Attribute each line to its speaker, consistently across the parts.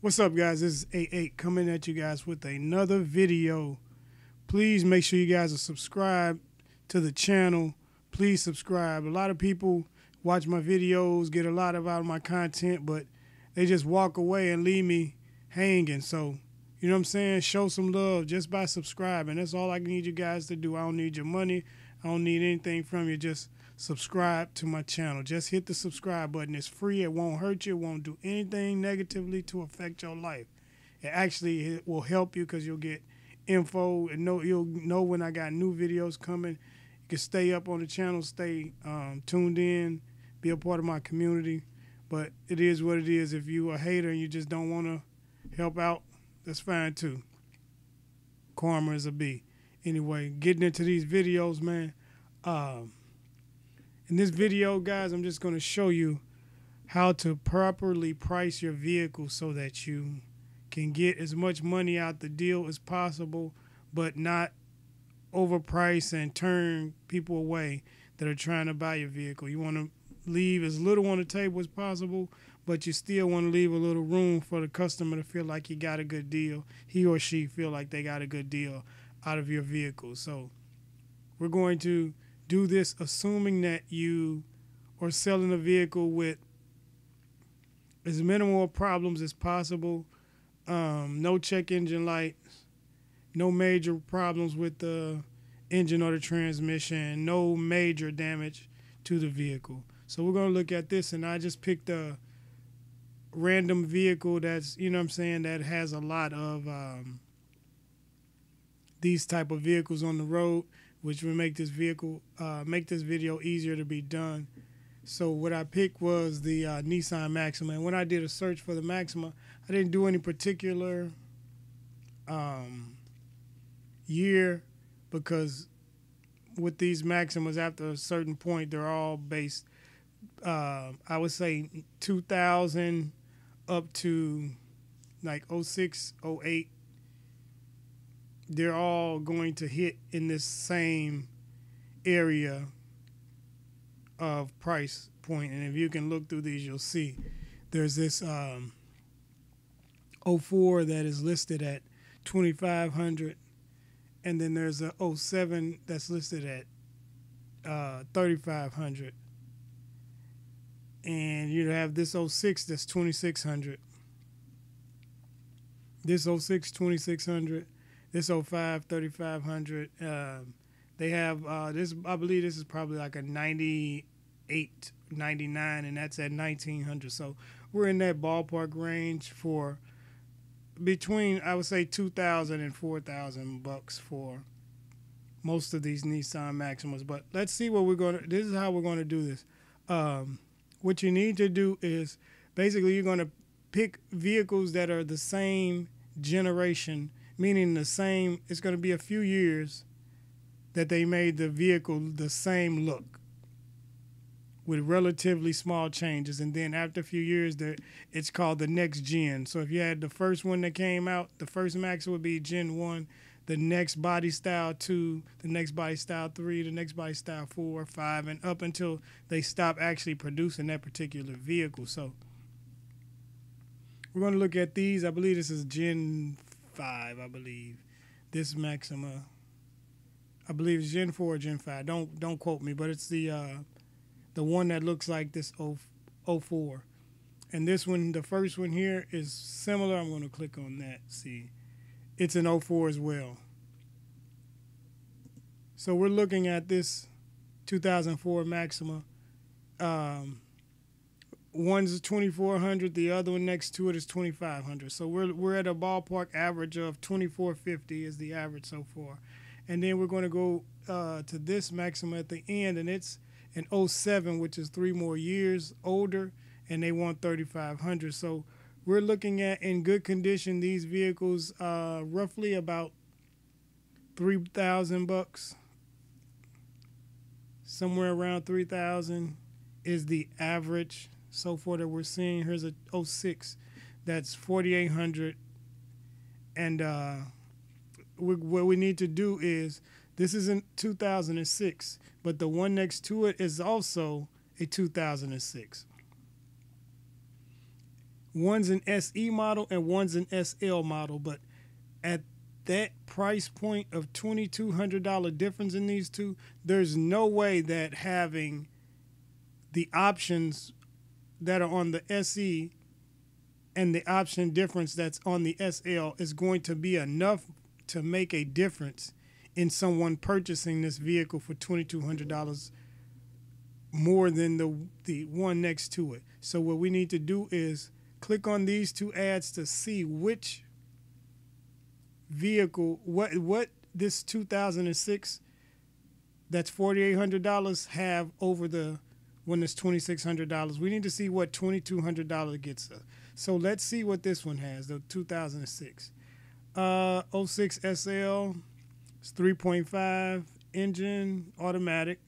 Speaker 1: What's up, guys? This is 88 coming at you guys with another video. Please make sure you guys are subscribed to the channel. Please subscribe. A lot of people watch my videos, get a lot of out of my content, but they just walk away and leave me hanging. So, you know what I'm saying? Show some love just by subscribing. That's all I need you guys to do. I don't need your money. I don't need anything from you. Just subscribe to my channel. Just hit the subscribe button. It's free. It won't hurt you. It won't do anything negatively to affect your life. It actually it will help you because you'll get info and know you'll know when I got new videos coming. You can stay up on the channel, stay um, tuned in, be a part of my community. But it is what it is. If you a hater and you just don't want to help out, that's fine too. Karma is a B. Anyway, getting into these videos, man. Um, in this video, guys, I'm just going to show you how to properly price your vehicle so that you can get as much money out the deal as possible, but not overprice and turn people away that are trying to buy your vehicle. You want to leave as little on the table as possible, but you still want to leave a little room for the customer to feel like he got a good deal. He or she feel like they got a good deal out of your vehicle. So we're going to do this assuming that you are selling a vehicle with as minimal problems as possible. Um, no check engine lights, no major problems with the engine or the transmission, no major damage to the vehicle. So we're gonna look at this, and I just picked a random vehicle that's you know I'm saying that has a lot of um, these type of vehicles on the road which would make this vehicle uh, make this video easier to be done. So what I picked was the uh, Nissan Maxima, and when I did a search for the Maxima, I didn't do any particular um, year because with these Maximas, after a certain point, they're all based. Uh, I would say 2000 up to like 06, 08, they're all going to hit in this same area of price point. And if you can look through these, you'll see there's this um, 04 that is listed at 2500 and then there's a 07 that's listed at uh, 3500 and you have this 06 that's 2600 this 06 2600 this 05 3500 um, they have uh, this i believe this is probably like a 98 99 and that's at 1900 so we're in that ballpark range for between i would say 2000 and 4000 bucks for most of these nissan maximas but let's see what we're going to this is how we're going to do this um, what you need to do is basically you're going to pick vehicles that are the same generation meaning the same. It's going to be a few years that they made the vehicle the same look with relatively small changes. And then after a few years, it's called the next gen. So if you had the first one that came out, the first Max would be Gen 1, the next body style 2, the next body style 3, the next body style 4, 5, and up until they stop actually producing that particular vehicle. So we're going to look at these. I believe this is Gen five, I believe. This Maxima, I believe it's Gen four or Gen five. Don't don't quote me, but it's the uh, the one that looks like this O 04. And this one, the first one here is similar. I'm going to click on that. See, it's an 04 as well. So we're looking at this 2004 Maxima. Um, One's twenty four hundred. The other one next to it is twenty five hundred. So we're we're at a ballpark average of twenty four fifty is the average so far, and then we're going to go uh, to this maximum at the end, and it's an 07, which is three more years older, and they want thirty five hundred. So we're looking at in good condition these vehicles uh, roughly about three thousand bucks, somewhere around three thousand is the average so far that we're seeing. Here's a 06 that's 4,800. And uh, we, what we need to do is this is not 2006, but the one next to it is also a 2006. One's an SE model and one's an SL model, but at that price point of $2,200 difference in these two, there's no way that having the options that are on the SE and the option difference that's on the SL is going to be enough to make a difference in someone purchasing this vehicle for $2,200 more than the, the one next to it. So what we need to do is click on these two ads to see which vehicle, what, what this 2006 that's $4,800 have over the when it's $2,600. We need to see what $2,200 gets us. So let's see what this one has, the 2006. Uh, 06 SL, it's 3.5 engine, automatic,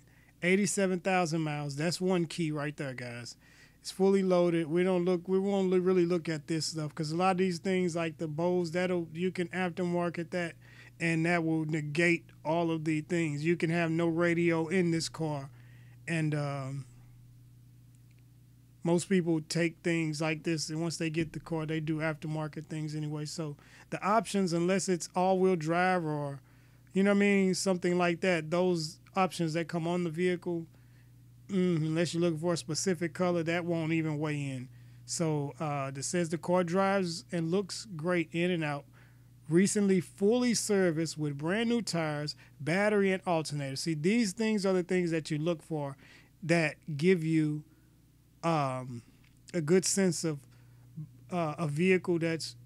Speaker 1: 87,000 miles. That's one key right there, guys. It's fully loaded. We don't look. We won't really look at this stuff because a lot of these things, like the bows, that'll you can aftermarket that, and that will negate all of the things. You can have no radio in this car, and um, most people take things like this and once they get the car they do aftermarket things anyway so the options unless it's all-wheel drive or you know what i mean something like that those options that come on the vehicle mm, unless you're looking for a specific color that won't even weigh in so uh, says the car drives and looks great in and out recently fully serviced with brand new tires battery and alternator see these things are the things that you look for that give you um, a good sense of uh, a vehicle that's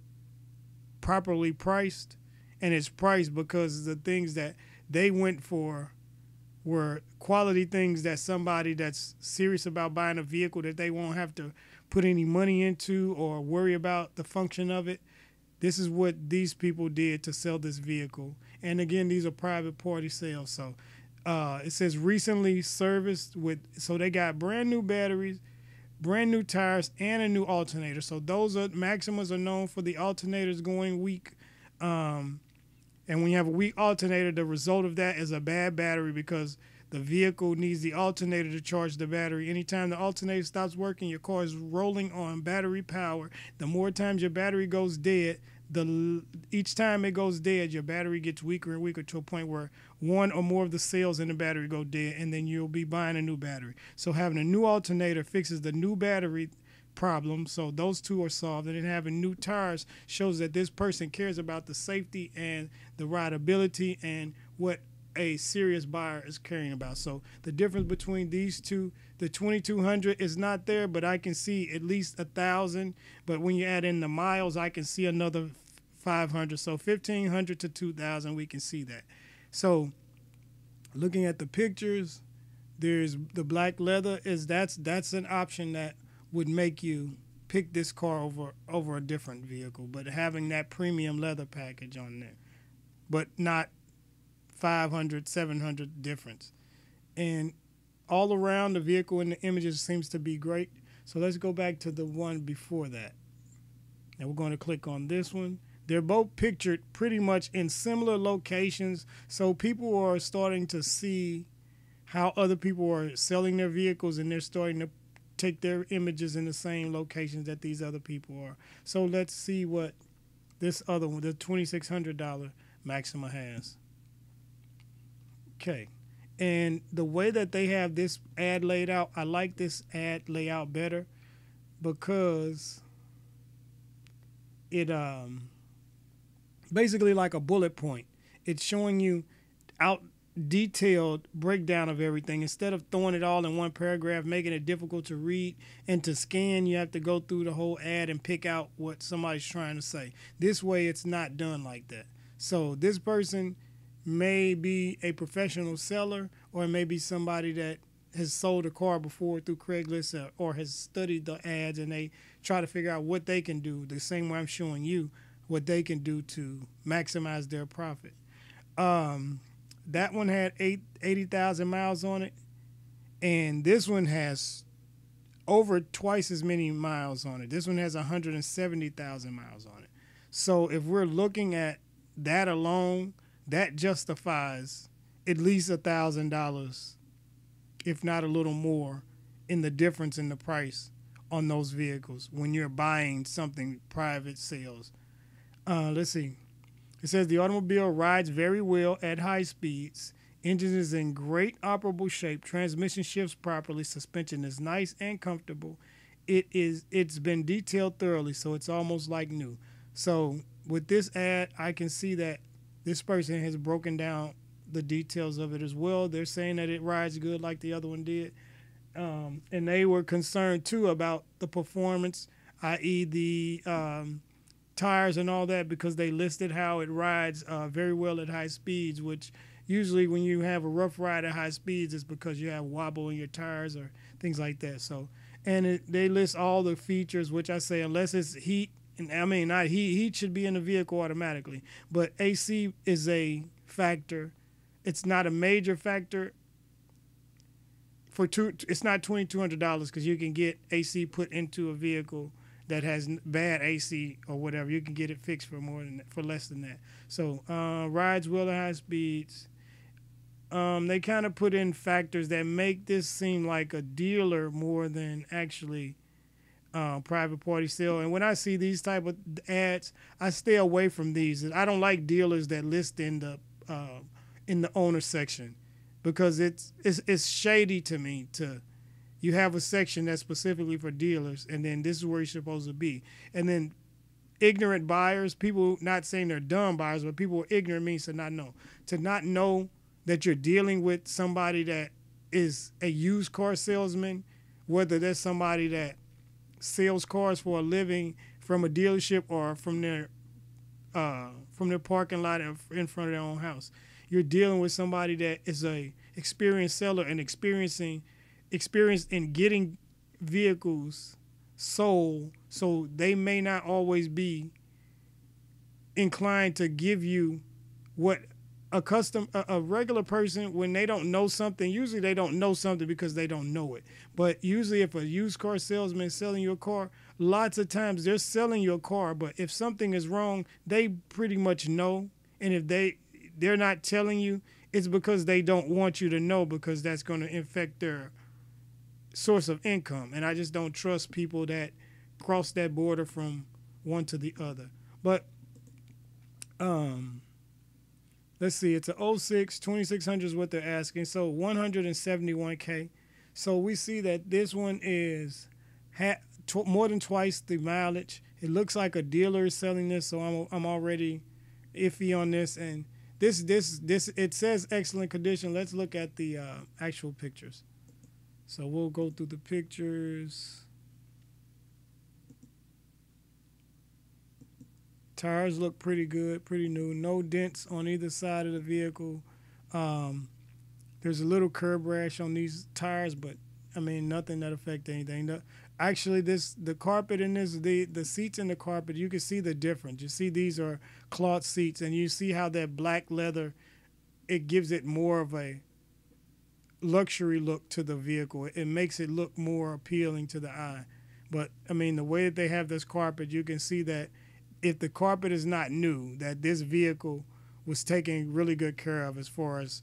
Speaker 1: properly priced and it's priced because the things that they went for were quality things that somebody that's serious about buying a vehicle that they won't have to put any money into or worry about the function of it. This is what these people did to sell this vehicle. And again, these are private party sales. So uh, it says recently serviced with, so they got brand new batteries brand new tires, and a new alternator. So those are Maximas are known for the alternators going weak. Um, and when you have a weak alternator, the result of that is a bad battery because the vehicle needs the alternator to charge the battery. Anytime the alternator stops working, your car is rolling on battery power. The more times your battery goes dead, the each time it goes dead, your battery gets weaker and weaker to a point where one or more of the cells in the battery go dead, and then you'll be buying a new battery. So having a new alternator fixes the new battery problem. So those two are solved, and then having new tires shows that this person cares about the safety and the rideability and what a serious buyer is caring about. So the difference between these two, the 2200 is not there, but I can see at least a thousand. But when you add in the miles, I can see another 500. So 1500 to 2000, we can see that. So looking at the pictures, there's the black leather is that's that's an option that would make you pick this car over over a different vehicle, but having that premium leather package on there, but not 500, 700 difference. And all around the vehicle and the images seems to be great. So let's go back to the one before that. And we're going to click on this one. They're both pictured pretty much in similar locations, so people are starting to see how other people are selling their vehicles and they're starting to take their images in the same locations that these other people are. So let's see what this other one, the $2,600 Maxima has. Okay. And the way that they have this ad laid out, I like this ad layout better because it um basically like a bullet point. It's showing you out detailed breakdown of everything instead of throwing it all in one paragraph making it difficult to read and to scan you have to go through the whole ad and pick out what somebody's trying to say this way it's not done like that so this person may be a professional seller or maybe somebody that has sold a car before through Craigslist or, or has studied the ads and they try to figure out what they can do the same way I'm showing you what they can do to maximize their profit. Um, that one had eight, 80,000 miles on it, and this one has over twice as many miles on it. This one has 170,000 miles on it. So if we're looking at that alone, that justifies at least a thousand dollars, if not a little more, in the difference in the price on those vehicles when you're buying something private sales uh, let's see. It says the automobile rides very well at high speeds. Engine is in great operable shape. Transmission shifts properly. Suspension is nice and comfortable. It is. It's been detailed thoroughly, so it's almost like new. So with this ad, I can see that this person has broken down the details of it as well. They're saying that it rides good like the other one did. Um, and they were concerned too about the performance, i.e., the um, tires and all that because they listed how it rides uh, very well at high speeds, which usually when you have a rough ride at high speeds, is because you have wobble in your tires or things like that. So, and it, they list all the features, which I say, unless it's heat, and I mean, not heat, heat should be in the vehicle automatically, but AC is a factor. It's not a major factor. For two, it's not twenty two hundred dollars because you can get AC put into a vehicle that has bad AC or whatever, you can get it fixed for more than that, for less than that. So uh, rides will at high speeds. Um, they kind of put in factors that make this seem like a dealer more than actually uh, private party sale. And when I see these type of ads, I stay away from these. I don't like dealers that list in the uh, in the owner section because it's it's it's shady to me to you have a section that's specifically for dealers, and then this is where you're supposed to be. And then ignorant buyers, people not saying they're dumb buyers, but people ignorant means to not know. To not know that you're dealing with somebody that is a used car salesman, whether that's somebody that sells cars for a living from a dealership or from their uh, from their parking lot in front of their own house. You're dealing with somebody that is a experienced seller and experiencing experienced in getting vehicles sold, so they may not always be inclined to give you what a custom a, a, regular person when they don't know something usually they don't know something because they don't know it but usually if a used car salesman is selling you a car lots of times they're selling you a car but if something is wrong they pretty much know and if they they're not telling you it's because they don't want you to know because that's going to infect their source of income. And I just don't trust people that cross that border from one to the other. But um, let's see, it's a 06, 2600 is what they're asking. So 171K. So we see that this one is ha- tw- more than twice the mileage. It looks like a dealer is selling this, so I'm, I'm already iffy on this. And this, this, this, it says excellent condition. Let's look at the uh, actual pictures. So we'll go through the pictures. Tires look pretty good, pretty new. No dents on either side of the vehicle. Um, there's a little curb rash on these tires, but I mean nothing that affect anything. The, actually, this the carpet in this the the seats in the carpet you can see the difference. You see these are cloth seats, and you see how that black leather it gives it more of a luxury look to the vehicle. It makes it look more appealing to the eye. But I mean, the way that they have this carpet, you can see that if the carpet is not new, that this vehicle was taken really good care of as far as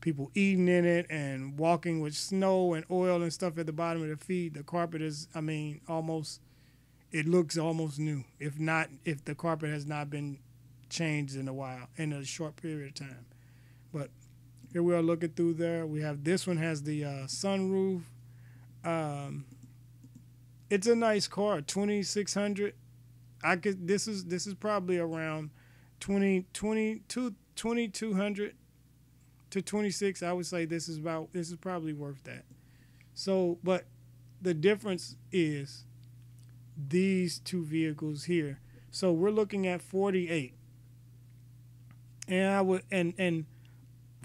Speaker 1: people eating in it and walking with snow and oil and stuff at the bottom of their feet. The carpet is, I mean, almost it looks almost new. If not, if the carpet has not been changed in a while in a short period of time, but here we are looking through there. We have this one has the uh, sunroof. Um, it's a nice car, twenty six hundred. I could this is this is probably around 20, 2200 to twenty six. I would say this is about this is probably worth that. So, but the difference is these two vehicles here. So we're looking at 48. And I would and and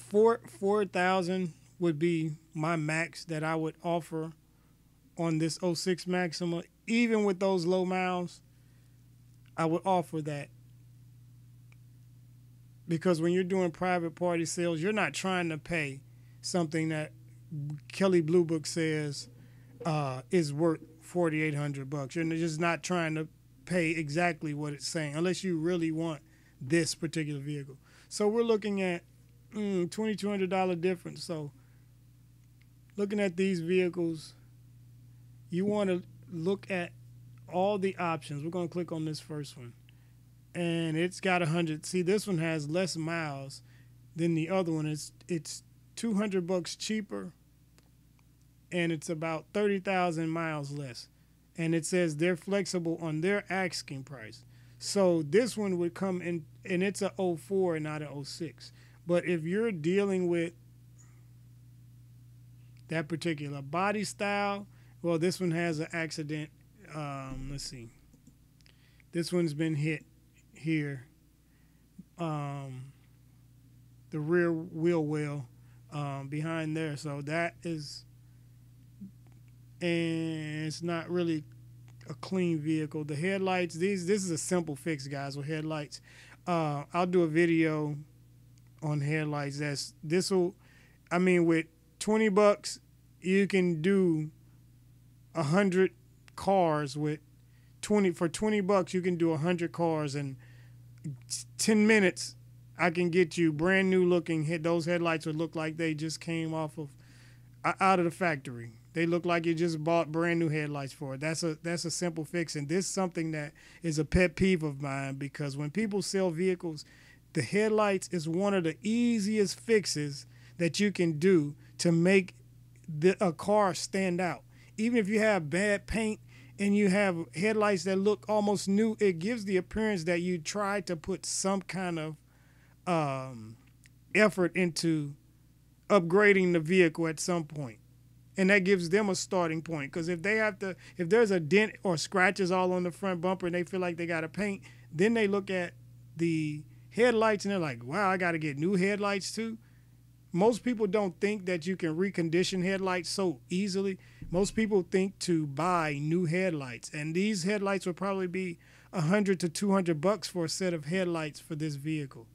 Speaker 1: four four thousand would be my max that I would offer on this 06 Maxima. Even with those low miles, I would offer that. Because when you're doing private party sales, you're not trying to pay something that Kelly Blue Book says uh, is worth 4800 bucks. You're just not trying to pay exactly what it's saying unless you really want this particular vehicle. So we're looking at mm, $2,200 difference. So looking at these vehicles, you want to look at all the options. We're going to click on this first one. And it's got a 100. See, this one has less miles than the other one. It's it's 200 bucks cheaper and it's about 30,000 miles less. And it says they're flexible on their asking price. So this one would come in and it's a 04 and not an 06. But if you're dealing with that particular body style, well, this one has an accident. Um, let's see. This one's been hit here. Um, the rear wheel well um, behind there. So that is, and it's not really a clean vehicle. The headlights, these, this is a simple fix, guys, with headlights. Uh, I'll do a video on headlights. That's this will, I mean, with twenty bucks, you can do a hundred cars with twenty for twenty bucks. You can do a hundred cars in ten minutes. I can get you brand new looking hit. Those headlights would look like they just came off of out of the factory. They look like you just bought brand new headlights for it. That's a that's a simple fix, and this is something that is a pet peeve of mine because when people sell vehicles, the headlights is one of the easiest fixes that you can do to make the, a car stand out. Even if you have bad paint and you have headlights that look almost new, it gives the appearance that you tried to put some kind of um, effort into upgrading the vehicle at some point. And that gives them a starting point because if they have to, if there's a dent or scratches all on the front bumper and they feel like they got to paint, then they look at the headlights and they're like, wow, I got to get new headlights too. Most people don't think that you can recondition headlights so easily. Most people think to buy new headlights, and these headlights will probably be a 100 to 200 bucks for a set of headlights for this vehicle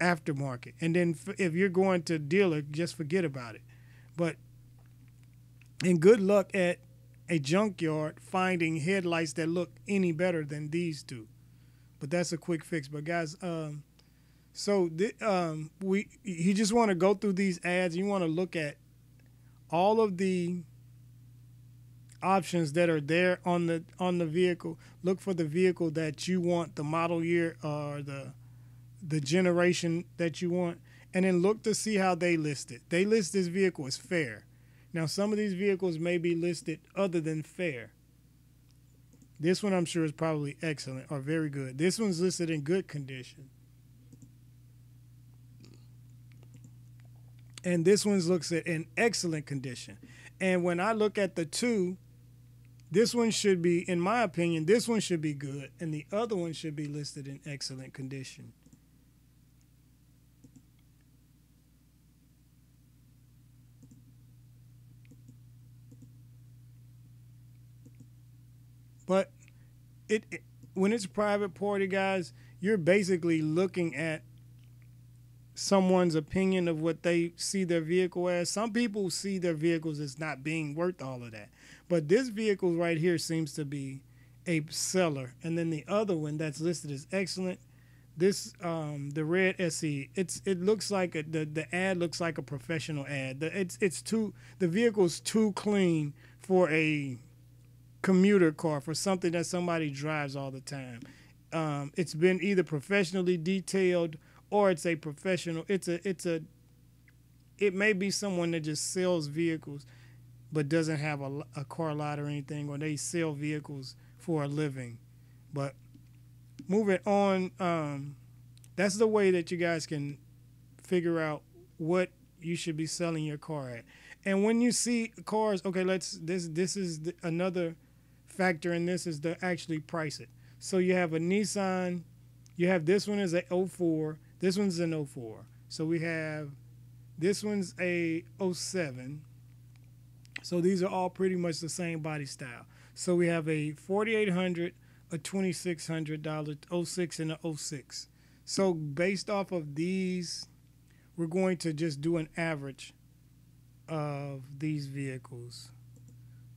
Speaker 1: aftermarket. And then if you're going to dealer, just forget about it. But and good luck at a junkyard finding headlights that look any better than these do but that's a quick fix. But guys, um, so th- um, we you just want to go through these ads. You want to look at all of the options that are there on the on the vehicle. Look for the vehicle that you want, the model year or the the generation that you want, and then look to see how they list it. They list this vehicle as fair. Now, some of these vehicles may be listed other than fair. This one I'm sure is probably excellent or very good. This one's listed in good condition. And this one's looks at in excellent condition. And when I look at the two, this one should be, in my opinion, this one should be good, and the other one should be listed in excellent condition. But it, it when it's a private party, guys, you're basically looking at someone's opinion of what they see their vehicle as. Some people see their vehicles as not being worth all of that. But this vehicle right here seems to be a seller. And then the other one that's listed as excellent, this um the red SE, it's it looks like a, the the ad looks like a professional ad. The, it's it's too the vehicle's too clean for a commuter car for something that somebody drives all the time. Um, it's been either professionally detailed or it's a professional. It's a it's a it may be someone that just sells vehicles, but doesn't have a, a car lot or anything, or they sell vehicles for a living. But moving on, um, that's the way that you guys can figure out what you should be selling your car at. And when you see cars, okay, let's this this is the, another factor in this is to actually price it. So you have a Nissan, you have this one is a 04, this one's an 04. So we have this one's a 07. So these are all pretty much the same body style. So we have a 4800, a 2600 dollar 06 and a 06. So based off of these, we're going to just do an average of these vehicles.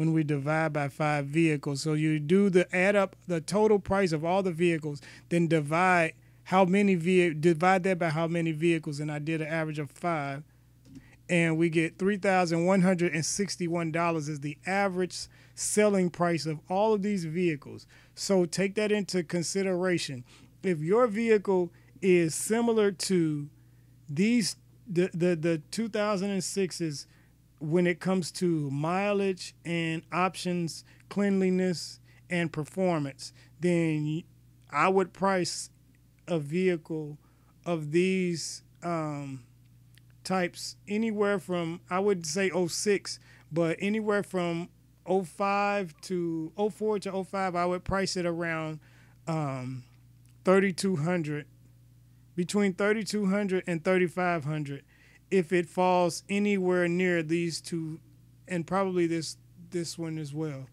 Speaker 1: when we divide by five vehicles. So you do the add up the total price of all the vehicles, then divide how many ve- divide that by how many vehicles, and I did an average of five, and we get three thousand one hundred and sixty-one dollars is the average selling price of all of these vehicles. So take that into consideration. If your vehicle is similar to these the the the 2006s when it comes to mileage and options, cleanliness and performance, then I would price a vehicle of these um, types anywhere from I would say 06, but anywhere from 05 to 04 to 05, I would price it around um, 3200 between 3200 and 3500 if it falls anywhere near these two, and probably this this one as well.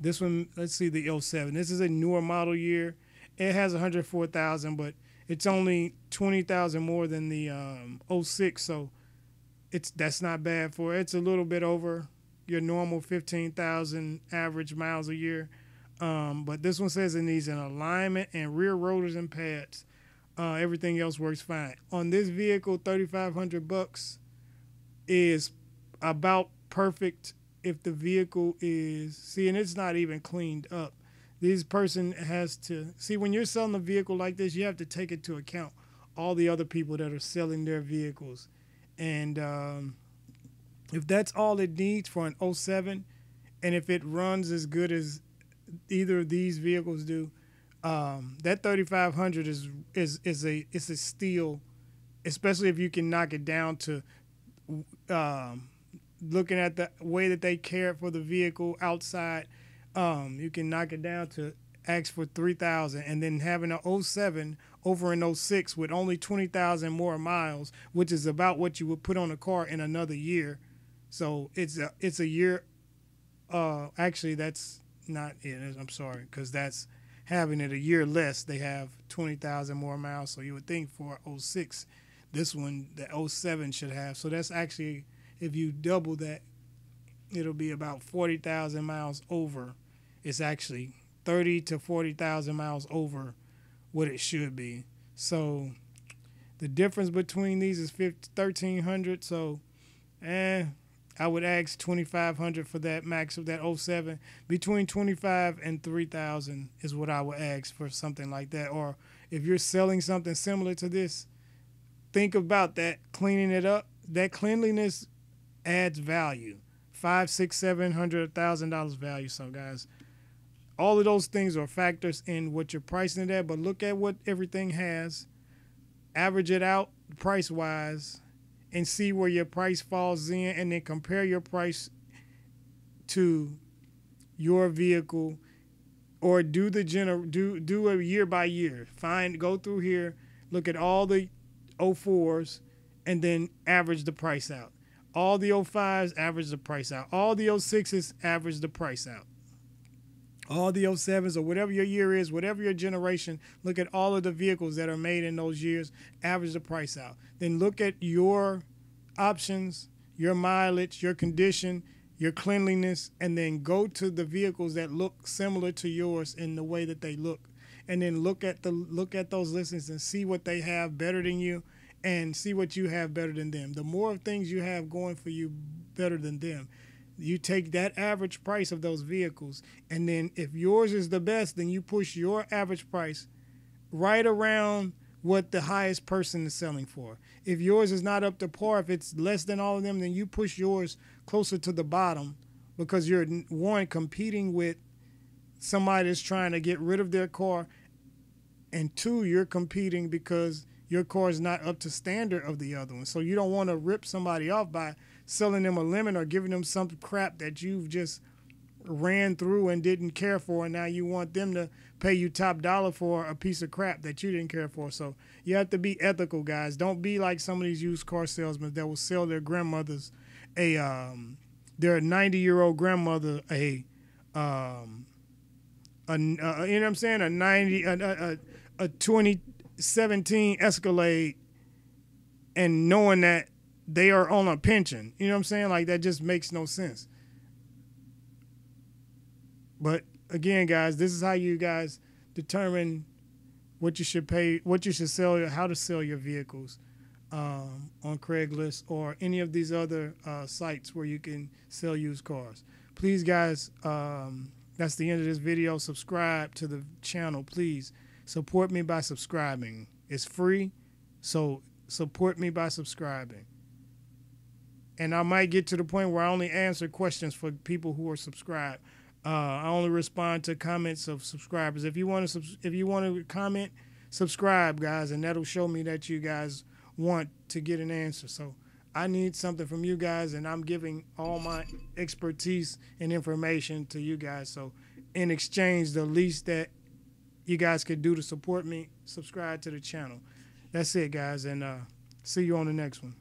Speaker 1: This one, let's see, the 07. This is a newer model year. It has 104,000, but it's only 20,000 more than the um, 06. So it's that's not bad for It's a little bit over your normal 15,000 average miles a year. Um, but this one says it needs an alignment and rear rotors and pads. Uh, everything else works fine. On this vehicle, 3500 bucks is about perfect if the vehicle is, see, and it's not even cleaned up. This person has to, see, when you're selling a vehicle like this, you have to take into account all the other people that are selling their vehicles. And um, if that's all it needs for an 07, and if it runs as good as either of these vehicles do, um, that 3500 is is is a it's a steal, especially if you can knock it down to um, looking at the way that they cared for the vehicle outside. Um, you can knock it down to ask for 3000 and then having an 07 over an 06 with only 20,000 more miles, which is about what you would put on a car in another year. So it's a, it's a year uh, actually that's not it. I'm sorry cuz that's having it a year less, they have 20,000 more miles. So you would think for 06, this one, the 07 should have. So that's actually, if you double that, it'll be about 40,000 miles over. It's actually 30 to 40,000 miles over what it should be. So the difference between these is 1,300. So, eh, I would ask 2500 for that max of that 07. Between 25 and 3000 is what I would ask for something like that. Or if you're selling something similar to this, think about that cleaning it up. That cleanliness adds value. Five, six, seven hundred, thousand dollars value. So guys, all of those things are factors in what you're pricing it at. But look at what everything has, average it out price wise, and see where your price falls in and then compare your price to your vehicle or do the general do do a year by year find go through here look at all the 04s and then average the price out all the 05s average the price out all the 06s average the price out all the 07s or whatever your year is, whatever your generation, look at all of the vehicles that are made in those years, average the price out. Then look at your options, your mileage, your condition, your cleanliness, and then go to the vehicles that look similar to yours in the way that they look. And then look at the look at those listings and see what they have better than you and see what you have better than them. The more things you have going for you better than them, you take that average price of those vehicles and then if yours is the best then you push your average price right around what the highest person is selling for if yours is not up to par if it's less than all of them then you push yours closer to the bottom because you're one competing with somebody that's trying to get rid of their car and two you're competing because your car is not up to standard of the other one so you don't want to rip somebody off by selling them a lemon or giving them some crap that you've just ran through and didn't care for and now you want them to pay you top dollar for a piece of crap that you didn't care for so you have to be ethical guys don't be like some of these used car salesmen that will sell their grandmothers a um their 90 year old grandmother a um a, a, uh, you know what I'm saying a 90 a, a, a 2017 Escalade and knowing that they are on a pension. You know what I'm saying? Like that just makes no sense. But again, guys, this is how you guys determine what you should pay, what you should sell, how to sell your vehicles um, on Craigslist or any of these other uh, sites where you can sell used cars. Please, guys, um, that's the end of this video. Subscribe to the channel, please. Support me by subscribing. It's free, so support me by subscribing and I might get to the point where I only answer questions for people who are subscribed. Uh, I only respond to comments of subscribers. If you want to, if you want to comment, subscribe, guys, and that'll show me that you guys want to get an answer. So I need something from you guys, and I'm giving all my expertise and information to you guys. So in exchange, the least that you guys could do to support me, subscribe to the channel. That's it, guys, and uh, see you on the next one.